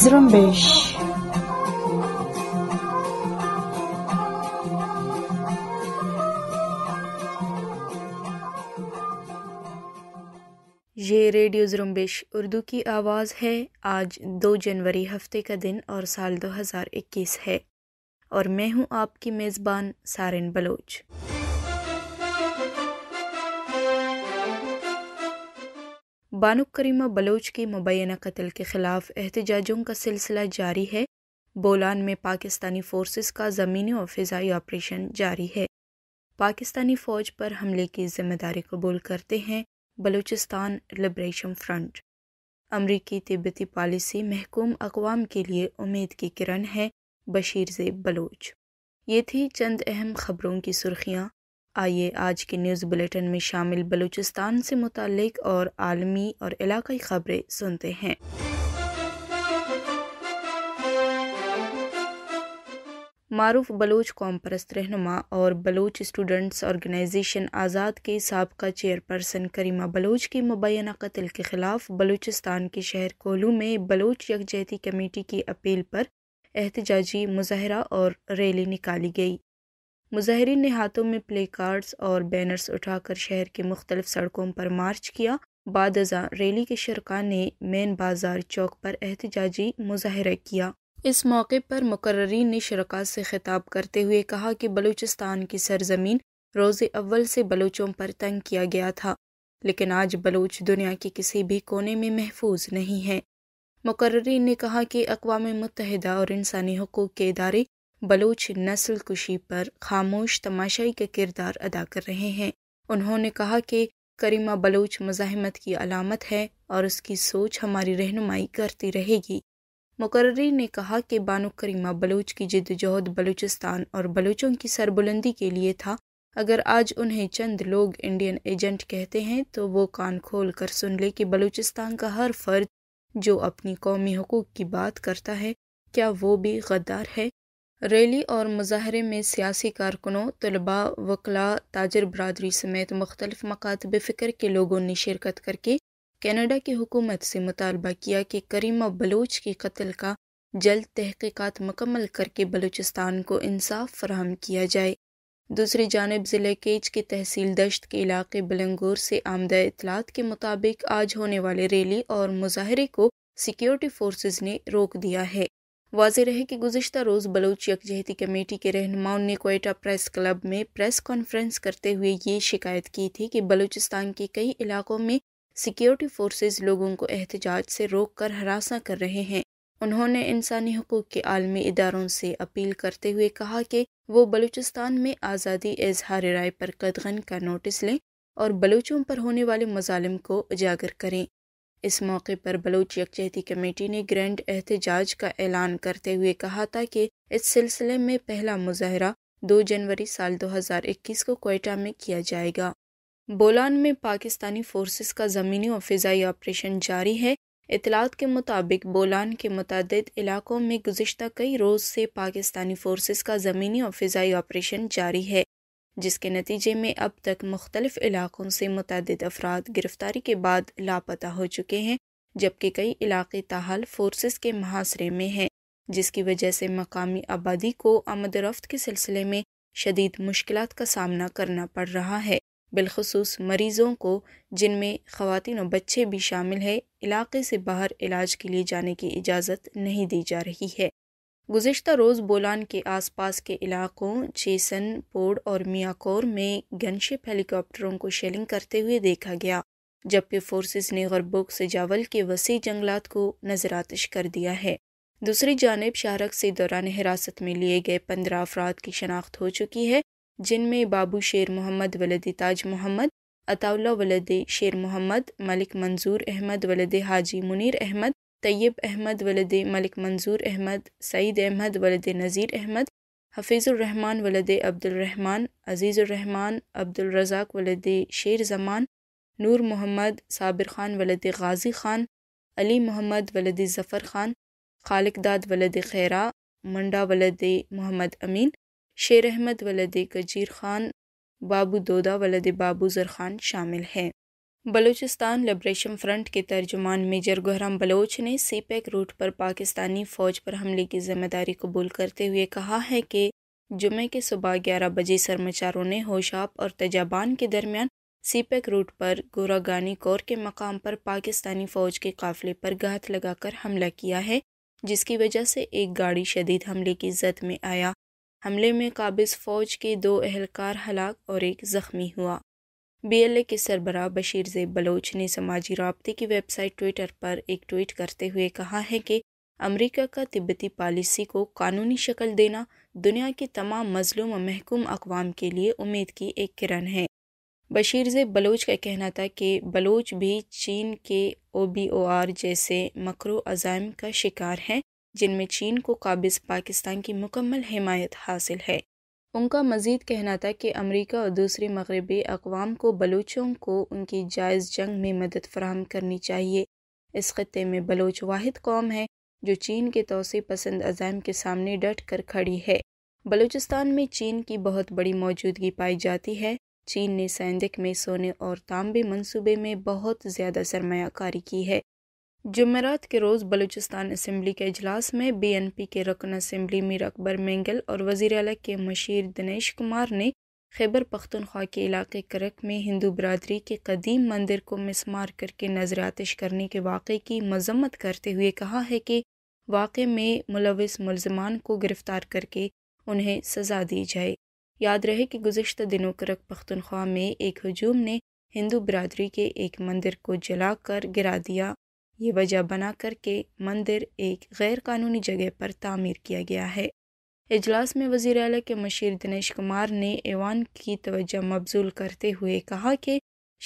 ये रेडियो जुम्बिश उर्दू की आवाज़ है आज दो जनवरी हफ्ते का दिन और साल 2021 है और मैं हूं आपकी मेज़बान सारिन बलोच बानु करीमा बलोच की मुबैना कत्ल के ख़िलाफ़ एहतजाजों का सिलसिला जारी है बोलान में पाकिस्तानी फोर्सेस का ज़मीनी और फ़जाई ऑपरेशन जारी है पाकिस्तानी फ़ौज पर हमले की जिम्मेदारी कबूल करते हैं बलूचिस्तान लिब्रेशन फ्रंट अमरीकी तिब्बती पॉलिसी महकूम अकवाम के लिए उम्मीद की किरण है बशीर से बलोच ये थी चंद अहम खबरों की सुर्खियाँ आइए आज के न्यूज़ बुलेटिन में शामिल बलूचिस्तान से मुतक और आलमी और इलाकई खबरें सुनते हैं मारूफ बलूच कौम परस्त रहनुमा और बलूच स्टूडेंट्स ऑर्गेनाइजेशन आज़ाद के सबका चेयरपर्सन करीमा बलूच की मुबैना कत्ल के ख़िलाफ़ बलूचिस्तान के शहर कोलू में बलूच यकजहती कमेटी की अपील पर एहतजाजी मुजाहरा और रैली निकाली गई मुजाहरीन ने हाथों में प्ले कार्ड्स और बैनर्स उठाकर शहर की मुख्तलिफ सड़कों पर मार्च किया बाद रैली के शरका ने मेन बाजार चौक पर एहतजाजी मुजाहरा किया इस मौके पर मुकर्रीन ने शरका से खिताब करते हुए कहा कि बलूचिस्तान की सरजमीन रोज़ अव्वल से बलूचों पर तंग किया गया था लेकिन आज बलूच दुनिया के किसी भी कोने में महफूज नहीं है मुकर्रीन ने कहा कि अकवा मुतहदा और इंसानी हकूक़ के इदारे बलूच नस्ल कुशी पर खामोश तमाशाई का किरदार अदा कर रहे हैं उन्होंने कहा कि करीमा बलोच मज़ाहमत की अलामत है और उसकी सोच हमारी रहनुमाई करती रहेगी मुकर्री ने कहा कि बानो करीमा बलूच की जद्दोजहद बलूचिस्तान और बलूचों की सरबुलंदी के लिए था अगर आज उन्हें चंद लोग इंडियन एजेंट कहते हैं तो वो कान खोल कर सुन ले कि बलूचिस्तान का हर फर्द जो अपनी कौमी हकूक़ की बात करता है क्या वो भी गद्दार है रैली और मुजाहरे में सियासी कारकुनों तलबा वकला ताजर बरदरी समेत मुख्तलिफ मकातब फ़िक्र के लोगों ने शिरकत करके कैनेडा की हुकूमत से मुतालबा किया कि करीमा बलोच के कत्ल का जल्द तहकीक़ात मुकम्मल करके बलूचिस्तान को इंसाफ फराहम किया जाए दूसरी जानब ज़िले केच की तहसील दश्त के इलाके बलंगोर से आमदा इतलात के मुताबिक आज होने वाले रैली और मुजाहरे को सिक्योरिटी फोर्सेज ने रोक दिया है वाज रहे कि गुजशत रोज़ बलोच यकजहती कमेटी के रहनुमाओं ने कोयटा प्रेस क्लब में प्रेस कॉन्फ्रेंस करते हुए ये शिकायत की थी कि बलूचिस्तान के कई इलाकों में सिक्योरिटी फोर्सेज लोगों को एहतजाज से रोक कर हरासा कर रहे हैं उन्होंने इंसानी हकूक़ के आलमी इदारों से अपील करते हुए कहा कि वो बलूचिस्तान में आज़ादी इजहार राय पर कदगन का नोटिस लें और बलूचों पर होने वाले मजालम को उजागर करें इस मौके पर बलूच यकजहती कमेटी ने ग्रैंड एहतजाज का ऐलान करते हुए कहा था कि इस सिलसिले में पहला मुजाहरा 2 जनवरी साल 2021 को कोयटा में किया जाएगा बोलान में पाकिस्तानी फोर्सेस का ज़मीनी और फ़िज़ाई ऑपरेशन जारी है इतलात के मुताबिक बोलान के मतद इलाकों में गुजशत कई रोज़ से पाकिस्तानी फोर्सेस का ज़मीनी और फ़िज़ाई ऑपरेशन जारी है जिसके नतीजे में अब तक मुख्तलिफ इलाक़ों से मुतद अफराद गिरफ़्तारी के बाद लापता हो चुके हैं जबकि कई इलाके ताहल फोर्सेस के मुहासरे में हैं जिसकी वजह से मकामी आबादी को आमदरफ्त के सिलसिले में शदीद मुश्किल का सामना करना पड़ रहा है बिलखसूस मरीज़ों को जिनमें खातिन और बच्चे भी शामिल है इलाके से बाहर इलाज के लिए जाने की इजाज़त नहीं दी जा रही है गुजशत रोज़ बोलान के आसपास के इलाकों चेसन पोड और मियाकोर में गनशिप हेलीकॉप्टरों को शेलिंग करते हुए देखा गया जबकि फोर्सेस ने गरबोक से जावल के वसी जंगलात को नजरातश कर दिया है दूसरी जानब शारक से दौरान हिरासत में लिए गए पंद्रह अफराद की शनाख्त हो चुकी है जिनमें बाबू शेर मोहम्मद वलद ताज मोहम्मद अताउल्ला वलद शेर मोहम्मद मलिक मंजूर अहमद वलद हाजी मुनीर अहमद तैयब अहमद वलद मलिक मंजूर अहमद सईद अहमद वलद नज़ीर अहमद हफीज़ुलरहमान वलद अब्दुलरहमान अज़ीज़ुलरहमान अब्दुलरजाक वलद शेर ज़मान नूर मोहम्मद साबिर खान वलद गाज़ी खान अली मोहम्मद वलद ज़फ़र खान खालिकदाद वलद खैरा मंडा वलद मोहम्मद अमीन शेर अहमद वलद कजीर खान बाबू दोदा वलद बाबू ज़र खान शामिल हैं बलूचिस्तान लिब्रेशन फ्रंट के तर्जुमान मेजर गोहराम बलोच ने सीपैक रूट पर पाकिस्तानी फ़ौज पर हमले की जिम्मेदारी कबूल करते हुए कहा है कि जुमे के सुबह ग्यारह बजे सरमाचारों ने होशाप और तजाबान के दरमियान सीपैक रूट पर गोरागानी कौर के मकाम पर पाकिस्तानी फ़ौज के काफिले पर घात लगाकर हमला किया है जिसकी वजह से एक गाड़ी शदीद हमले की जद में आया हमले में काबिज फ़ौज के दो अहलकार हलाक और एक ज़ख्मी हुआ बी एल ए के सरबरा बशीर जेब बलोच ने समाजी रबते की वेबसाइट ट्विटर पर एक ट्वीट करते हुए कहा है कि अमरीका का तिब्बती पॉलिसी को कानूनी शक्ल देना दुनिया के तमाम मजलूम और महकूम अकवाम के लिए उम्मीद की एक किरण है बशीर जेब बलोच का कहना था कि बलोच भी चीन के ओ बी ओ आर जैसे मकरो अजायम का शिकार हैं जिनमें चीन को काबिज पाकिस्तान की मुकम्मल हिमायत हासिल है उनका मज़ीद कहना था कि अमरीका और दूसरी मगरबी अकवाम को बलूचों को उनकी जायज़ जंग में मदद फराहम करनी चाहिए इस ख़त्े में बलोच वाद कौम है जो चीन के तोसी पसंद अजाम के सामने डट कर खड़ी है बलूचिस्तान में चीन की बहुत बड़ी मौजूदगी पाई जाती है चीन ने सैंदिक में सोने और तांबे मंसूबे में बहुत ज़्यादा सरमाकारी की है जमेरात के रोज़ बलूचिस्तान असम्बली के अजलास में बी एन पी के रकन असम्बली मीर अकबर मेंगल और वजीर अल के मशीर दिनेश कुमार ने खैबर पख्तनख्वा के इलाके करक में हिंदू बरदरी के कदीम मंदिर को मिसमार करके नजर आतिश करने के वाक़े की मजम्मत करते हुए कहा है कि वाक़े में मुलविस मुलजमान को गिरफ़्तार करके उन्हें सज़ा दी जाए याद रहे कि गुजशत दिनों करक पख्तनख्वा में एक हजूम ने हिंदू बरदरी के एक मंदिर को जला कर गिरा दिया ये वजह बना कर के मंदिर एक गैर कानूनी जगह पर तामीर किया गया है इजलास में वजीर अल के मशीर दिनेश कुमार ने ऐवान की तवज्जो मबजूल करते हुए कहा कि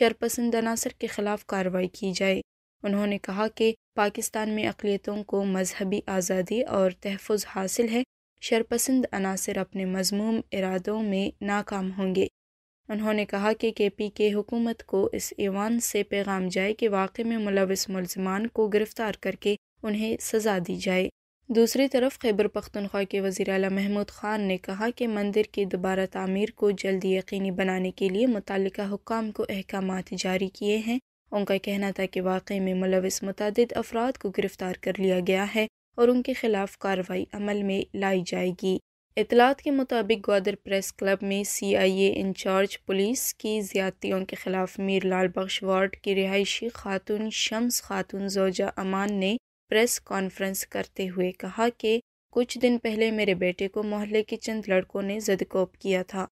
शरपसंद अनासर के ख़िलाफ़ कार्रवाई की जाए उन्होंने कहा कि पाकिस्तान में अकलीतों को मजहबी आज़ादी और तहफ़ हासिल है शरपसंद अनासर अपने मजमूम इरादों में नाकाम होंगे उन्होंने कहा कि के पी के हुकूमत को इस ऐवान से पैगाम जाए कि वाकई में मुलविस मुलजमान को गिरफ़्तार करके उन्हें सजा दी जाए दूसरी तरफ खैबर पख्तनख्वा के वज़ी अल महमूद ख़ान ने कहा कि मंदिर की दोबारा तमीर को जल्द यकीनी बनाने के लिए मुतल हुकाम को अहकाम जारी किए हैं उनका कहना था कि वाकई में मुलविस मतद अफराद को गिरफ़्तार कर लिया गया है और उनके खिलाफ कार्रवाई अमल में लाई जाएगी इतलात के मुताबिक ग्वादर प्रेस क्लब में सी आई ए इंचार्ज पुलिस की ज्यादतियों के ख़िलाफ़ मीर लाल बख्श वार्ड की रिहायशी खातून शम्स खातून जोजा अमान ने प्रेस कॉन्फ्रेंस करते हुए कहा कि कुछ दिन पहले मेरे बेटे को मोहल्ले के चंद लड़कों ने जदकोप किया था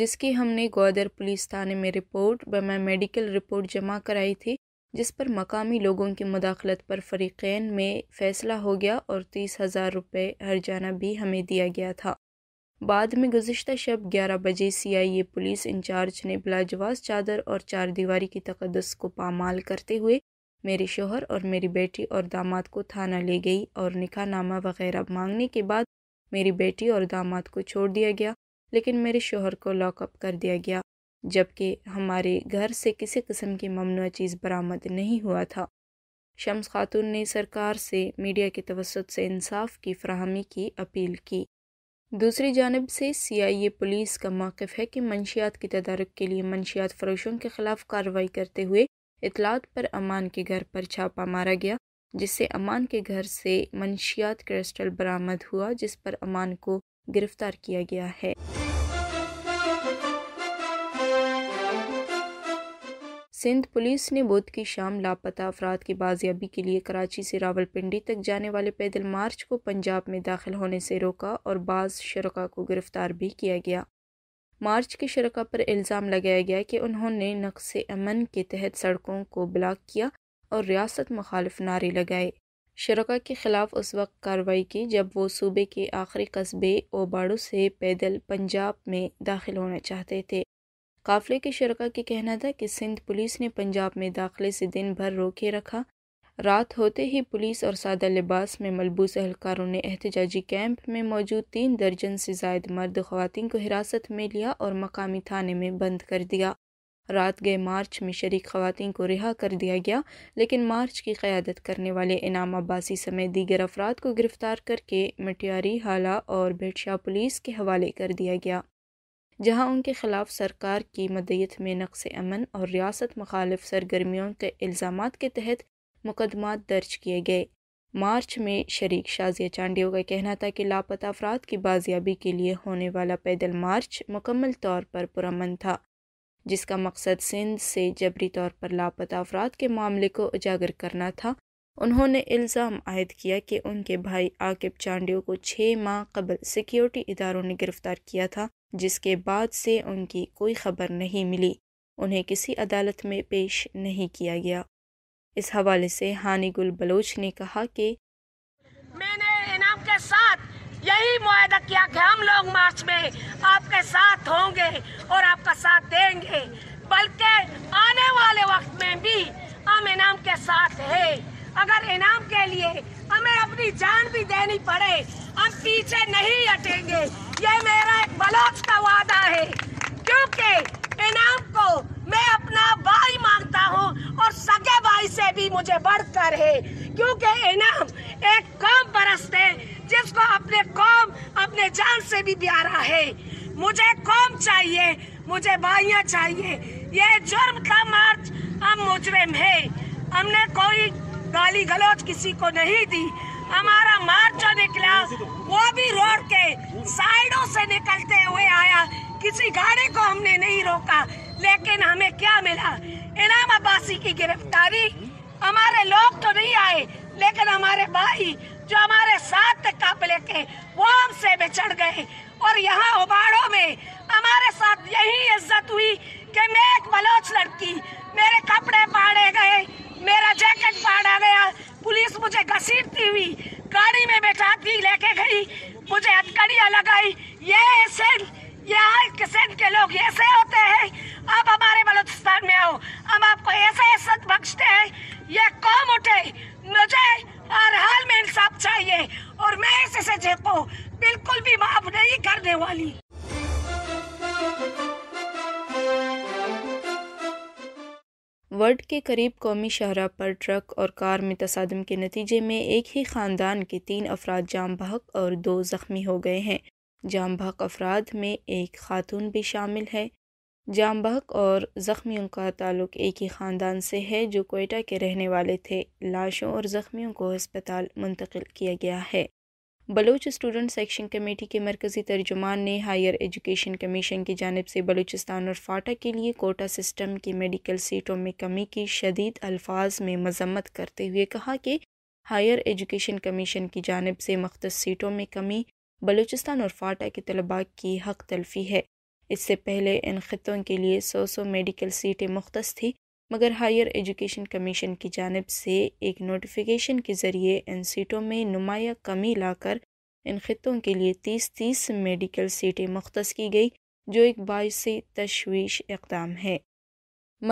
जिसकी हमने ग्वादर पुलिस थाने में रिपोर्ट व मैं मेडिकल रिपोर्ट जमा कराई थी जिस पर मकामी लोगों की मुदाखलत पर फरीकैन में फ़ैसला हो गया और तीस हज़ार रुपये हर जाना भी हमें दिया गया था बाद में गुजशत शब ग्यारह बजे सीआईए पुलिस इंचार्ज ने बिलाजवास चादर और चार दीवारी की तकदस को पामाल करते हुए मेरे शोहर और मेरी बेटी और दामाद को थाना ले गई और निकाहनामा वगैरह मांगने के बाद मेरी बेटी और दामाद को छोड़ दिया गया लेकिन मेरे शोहर को लॉकअप कर दिया गया जबकि हमारे घर से किसी किस्म की ममनू चीज़ बरामद नहीं हुआ था शम्स खातून ने सरकार से मीडिया के तवसत से इंसाफ की फ्राहमी की अपील की दूसरी जानब से सी आई ए पुलिस का मौक़ है कि मंशियात की तदारक के लिए मंशियात फरोशों के खिलाफ कार्रवाई करते हुए इतलात पर अमान के घर पर छापा मारा गया जिससे अमान के घर से मंशियात क्रिस्टल बरामद हुआ जिस पर अमान को गिरफ्तार किया गया है सिंध पुलिस ने बुध की शाम लापता अफराद की बाजियाबी के लिए कराची से रावलपिंडी तक जाने वाले पैदल मार्च को पंजाब में दाखिल होने से रोका और बाज़ शरका को गिरफ़्तार भी किया गया मार्च के शरका पर इल्ज़ाम लगाया गया कि उन्होंने नक्श अमन के तहत सड़कों को ब्लॉक किया और रियासत मुखालफ नारे लगाए शरका के ख़िलाफ़ उस वक्त कार्रवाई की जब वो सूबे के आखिरी कस्बे ओबाड़ू से पैदल पंजाब में दाखिल होना चाहते थे काफिले के शरका के कहना था कि सिंध पुलिस ने पंजाब में दाखिले से दिन भर रोके रखा रात होते ही पुलिस और सादा लिबास में मलबूस अहलकारों ने एहतजाजी कैंप में मौजूद तीन दर्जन से जायद मर्द खुवान को हिरासत में लिया और मकामी थाने में बंद कर दिया रात गए मार्च में शरीक खुवान को रिहा कर दिया गया लेकिन मार्च की क़्यादत करने वाले इनाम अब्बासी समेत दीगर अफराद को गिरफ़्तार करके मटियारी हाला और भेटशाह पुलिस के हवाले कर दिया गया जहां उनके खिलाफ सरकार की मदयत में नक्स अमन और रियासत मखालफ सरगर्मियों के इल्ज़ाम के तहत मुकदमा दर्ज किए गए मार्च में शरीक शाजिया चांडियो का कहना था कि लापता अफराद की बाजियाबी के लिए होने वाला पैदल मार्च मुकम्मल तौर पर पुरमन था जिसका मकसद सिंध से जबरी तौर पर लापता अफराद के मामले को उजागर करना था उन्होंने इल्ज़ाम आयद किया कि उनके भाई आकिब चांडियो को छः माह कबल सिक्योरिटी इदारों ने गिरफ्तार किया था जिसके बाद से उनकी कोई खबर नहीं मिली उन्हें किसी अदालत में पेश नहीं किया गया इस हवाले से हानि गुल बलोच ने कहा कि मैंने इनाम के साथ यही मुआदा किया कि हम लोग मार्च में आपके साथ होंगे और आपका साथ देंगे बल्कि आने वाले वक्त में भी हम इनाम के साथ हैं अगर इनाम के लिए हमें अपनी जान भी देनी पड़े हम पीछे नहीं हटेंगे ये मेरा एक बलोच का वादा है क्योंकि इनाम को मैं अपना भाई मानता हूँ और सगे भाई से भी मुझे बढ़कर है क्योंकि इनाम एक कौम परस्त है जिसको अपने कौम अपने जान से भी प्यारा है मुझे कौम चाहिए मुझे भाइया चाहिए ये जुर्म का मार्च हम मुजरिम है हमने कोई गाली गलौज किसी को नहीं दी हमारा जो निकला वो भी रोड के साइडों से निकलते हुए आया किसी गाड़ी को हमने नहीं रोका लेकिन हमें क्या मिला इनाम अब्बासी की गिरफ्तारी हमारे लोग तो नहीं आए लेकिन हमारे भाई जो हमारे साथ कापले के वो हमसे बिछड़ गए और यहाँ उबाड़ों में हमारे साथ यही इज्जत हुई कि मैं एक बलोच लड़की मेरे कपड़े पाड़े गए मेरा जैकेट फाड़ा गया पुलिस मुझे घसीटती हुई गाड़ी में बैठाती लेके गई मुझे हथकड़िया लगाई ये सिंध यहाँ किसान के लोग ऐसे होते हैं आप हमारे बलोचिस्तान में आओ हम आपको ऐसे इज्जत बख्शते हैं ये कौम उठे मुझे हर हाल में इंसाफ चाहिए और मैं इससे झेपू बिल्कुल भी माफ नहीं करने वाली वर्ड के करीब कौमी शहरा पर ट्रक और कार में तसादम के नतीजे में एक ही ख़ानदान के तीन अफराद जाम बहक और दो ज़ख्मी हो गए हैं जाम बहक अफराद में एक खातून भी शामिल है जाम बहक और ज़ख्मियों का ताल्लुक एक ही ख़ानदान से है जो कोयटा के रहने वाले थे लाशों और ज़ख्मियों को अस्पताल मुंतकिल किया गया है बलूच स्टूडेंट सेक्शन कमेटी के मरकज़ी तर्जुमान ने हायर एजुकेशन कमीशन की जानब से बलूचिस्तान और फाटा के लिए कोटा सिस्टम की मेडिकल सीटों में कमी की शदीद अल्फाज में मजम्मत करते हुए कहा कि हायर एजुकेशन कमीशन की जानब से मख्त सीटों में कमी बलूचिस्तान और फाटा के तलबा की हक तलफी है इससे पहले इन खितों के लिए सौ सौ मेडिकल सीटें मुख्त थी मगर हायर एजुकेशन कमीशन की जानब से एक नोटिफिकेशन के ज़रिए इन सीटों में नुमाया कमी लाकर इन ख़ितों के लिए तीस तीस मेडिकल सीटें मुख्त की गई जो एक बायस तशवीश इकदाम है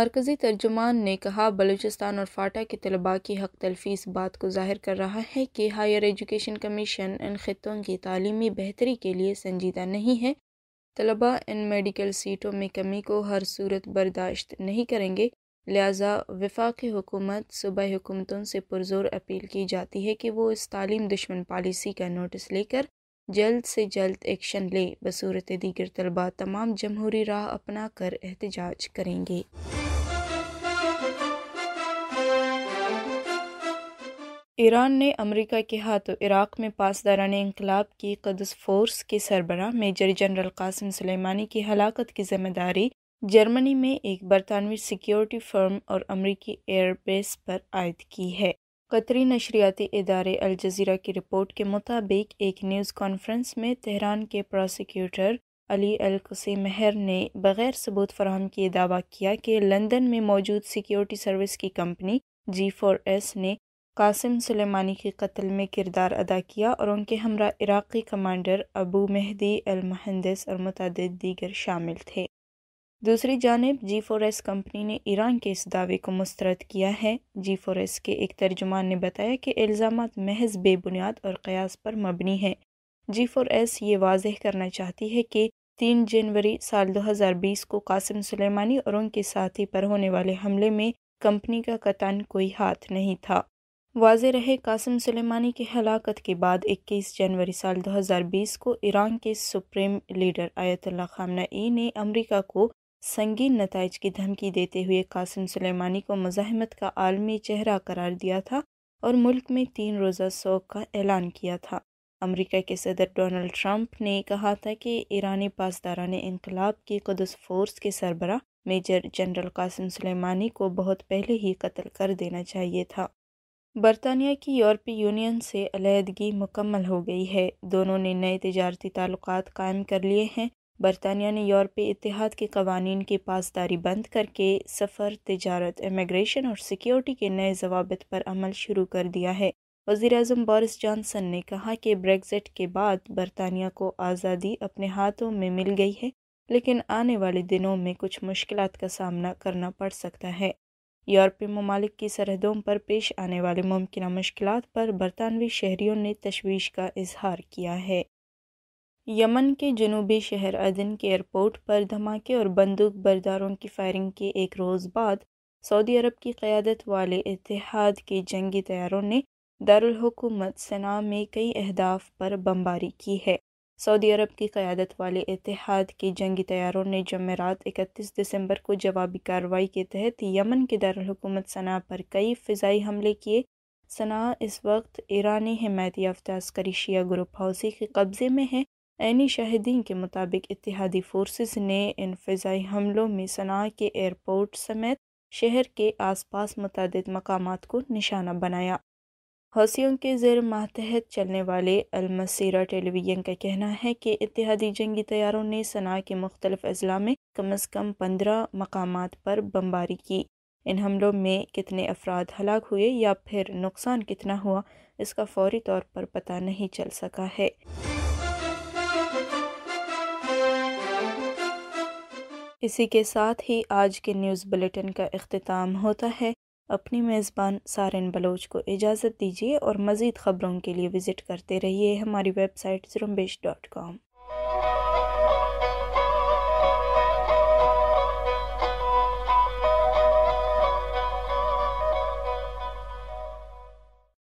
मरकज़ी तर्जुमान ने कहा बलूचिस्तान और फाटा के तलबा की हक तलफी इस बात को ज़ाहिर कर रहा है कि हायर एजुकेशन कमीशन इन ख़ितों की तलीमी बेहतरी के लिए संजीदा नहीं है तलबा इन मेडिकल सीटों में कमी को हर सूरत बर्दाश्त नहीं करेंगे लिहाजा वफाक हुकूमत सूबाई हुकूमतों से पुरजोर अपील की जाती है कि वो इस तालीम दुश्मन पॉलिसी का नोटिस लेकर जल्द से जल्द एक्शन ले बसूरत दीगर तलबा तमाम जमहूरी राह अपना कर एहतजाज करेंगे ईरान ने अमेरिका के हाथों इराक़ में पासदारान इनकलाब की कदस फोर्स के सरबरा मेजर जनरल कासिम सुलेमानी की हलाकत की जिम्मेदारी जर्मनी में एक बरतानवी सिक्योरिटी फर्म और अमरीकी एयरबेस पर आयद की है कतरी नशरियाती इदारे अलजीरा की रिपोर्ट के मुताबिक एक न्यूज़ कॉन्फ्रेंस में तेहरान के प्रोसिक्यूटर अली अल महर ने बग़ैर सबूत फराहम किए दावा किया कि लंदन में मौजूद सिक्योरिटी सर्विस की कंपनी जी फोर एस ने कासिम सुलेमानी के कत्ल में किरदार अदा किया और उनके हमरा Iraqi commander Abu Mahdi al और मतदीद दीगर शामिल थे दूसरी जानब जी फोर एस कंपनी ने ईरान के इस दावे को मुस्तरद किया है जी फोर एस के एक तर्जुमान ने बताया कि इल्ज़ाम महज बेबुनियाद और क़यास पर मबनी है जी फोर एस ये वाजह करना चाहती है कि तीन जनवरी साल 2020 को कासिम सुलेमानी और उनके साथी पर होने वाले हमले में कंपनी का कतान कोई हाथ नहीं था वाज रहे कासिम सुलेमानी की हलाकत के बाद 21 जनवरी साल 2020 को ईरान के सुप्रीम लीडर आयतुल्ला ई ने अमरीका को संगीन नतज की धमकी देते हुए कासिम सुलेमानी को मजामत का आलमी चेहरा करार दिया था और मुल्क में तीन रोज़ा शोक का ऐलान किया था अमेरिका के सदर डोनाल्ड ट्रंप ने कहा था कि ईरानी पासदारान इनकलाब की कदस फोर्स के सरबरा मेजर जनरल कासिम सुलेमानी को बहुत पहले ही कत्ल कर देना चाहिए था बरतानिया की यूरोपीय यूनियन से अलीहदगी मुकम्मल हो गई है दोनों ने नए तजारती ताल्लुक कायम कर लिए हैं बरतानिया ने यूरोपी इतिहाद के कवानी की पासदारी बंद करके सफ़र तजारत इमिग्रेशन और सिक्योरिटी के नए जवाब पर अमल शुरू कर दिया है वजीर अजम बोरिस जॉनसन ने कहा कि ब्रेगजट के बाद बरतानिया को आज़ादी अपने हाथों में मिल गई है लेकिन आने वाले दिनों में कुछ मुश्किल का सामना करना पड़ सकता है यूरोपी ममालिक की सरहदों पर पेश आने वाली मुमकिन मुश्किल पर बरतानवी शहरीों ने तशवीश का इजहार किया है यमन के जनूबी शहर अदन के एयरपोर्ट पर धमाके और बंदूक बरदारों की फायरिंग के एक रोज़ बाद सऊदी अरब की क़्यादत वाले इतिहाद के जंगी तैयारों ने दारकूमत सना में कई अहदाफ पर बमबारी की है सऊदी अरब की क़्यादत वाले इतिहाद के जंगी तैयारों ने जमेरात इकतीस दिसंबर को जवाबी कार्रवाई के तहत यमन के दारकूमत सना पर कई फ़जाई हमले किए सना इस वक्त ईरानी हमायती याफ्ता अस्करी शिया ग्रुप हाउसी के कब्ज़े में है ऐनी शाहिदीन के मुताबिक इतिहादी फोर्सेस ने इन फ़जाई हमलों में सना के एयरपोर्ट समेत शहर के आसपास मुतद मकाम को निशाना बनाया हौसियों के जेर मातहत चलने वाले अलमसीरा टेलीविजन का कहना है कि इतिहादी जंगी तैयारों ने सना के मुख्तलिफ अजला में कम अज़ कम पंद्रह मकाम पर बमबारी की इन हमलों में कितने अफराद हलाक हुए या फिर नुकसान कितना हुआ इसका फौरी तौर पर पता नहीं चल सका है इसी के साथ ही आज के न्यूज़ बुलेटिन का अख्ताम होता है अपनी मेज़बान सारन बलोच को इजाज़त दीजिए और मज़ीद ख़बरों के लिए विज़िट करते रहिए हमारी वेबसाइट जुरम्बेश डॉट कॉम